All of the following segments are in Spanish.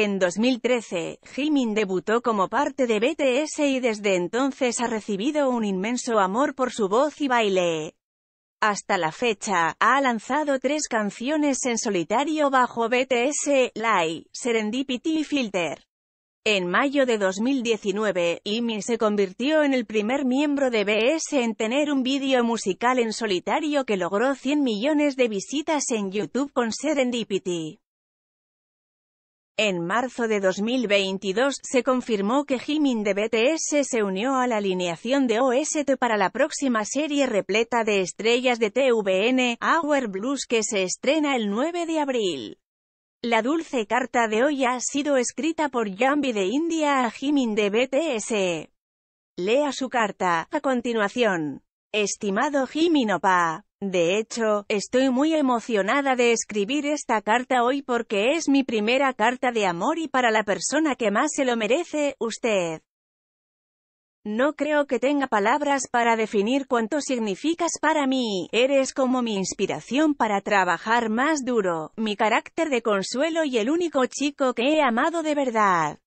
En 2013, Jimin debutó como parte de BTS y desde entonces ha recibido un inmenso amor por su voz y baile. Hasta la fecha, ha lanzado tres canciones en solitario bajo BTS, Lie, Serendipity y Filter. En mayo de 2019, Jimin se convirtió en el primer miembro de BS en tener un vídeo musical en solitario que logró 100 millones de visitas en YouTube con Serendipity. En marzo de 2022, se confirmó que Jimin de BTS se unió a la alineación de OST para la próxima serie repleta de estrellas de TVN, Hour Blues, que se estrena el 9 de abril. La dulce carta de hoy ha sido escrita por Jambi de India a Jimin de BTS. Lea su carta, a continuación. Estimado Jiminopa. De hecho, estoy muy emocionada de escribir esta carta hoy porque es mi primera carta de amor y para la persona que más se lo merece, usted. No creo que tenga palabras para definir cuánto significas para mí, eres como mi inspiración para trabajar más duro, mi carácter de consuelo y el único chico que he amado de verdad.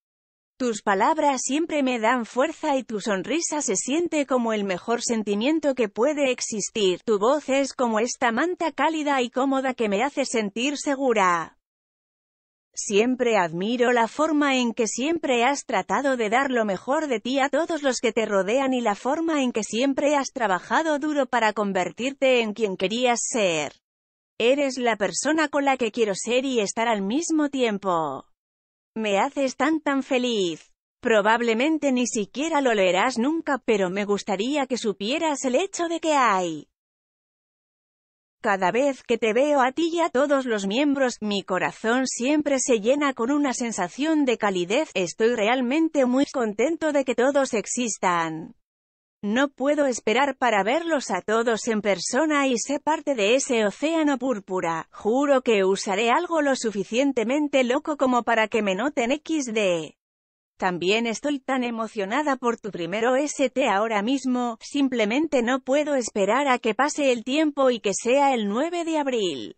Tus palabras siempre me dan fuerza y tu sonrisa se siente como el mejor sentimiento que puede existir. Tu voz es como esta manta cálida y cómoda que me hace sentir segura. Siempre admiro la forma en que siempre has tratado de dar lo mejor de ti a todos los que te rodean y la forma en que siempre has trabajado duro para convertirte en quien querías ser. Eres la persona con la que quiero ser y estar al mismo tiempo. Me haces tan tan feliz. Probablemente ni siquiera lo leerás nunca, pero me gustaría que supieras el hecho de que hay. Cada vez que te veo a ti y a todos los miembros, mi corazón siempre se llena con una sensación de calidez, estoy realmente muy contento de que todos existan. No puedo esperar para verlos a todos en persona y ser parte de ese océano púrpura. Juro que usaré algo lo suficientemente loco como para que me noten XD. También estoy tan emocionada por tu primero ST ahora mismo, simplemente no puedo esperar a que pase el tiempo y que sea el 9 de abril.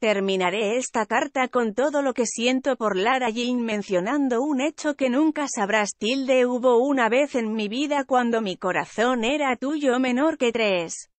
Terminaré esta carta con todo lo que siento por Lara Jean mencionando un hecho que nunca sabrás tilde hubo una vez en mi vida cuando mi corazón era tuyo menor que tres.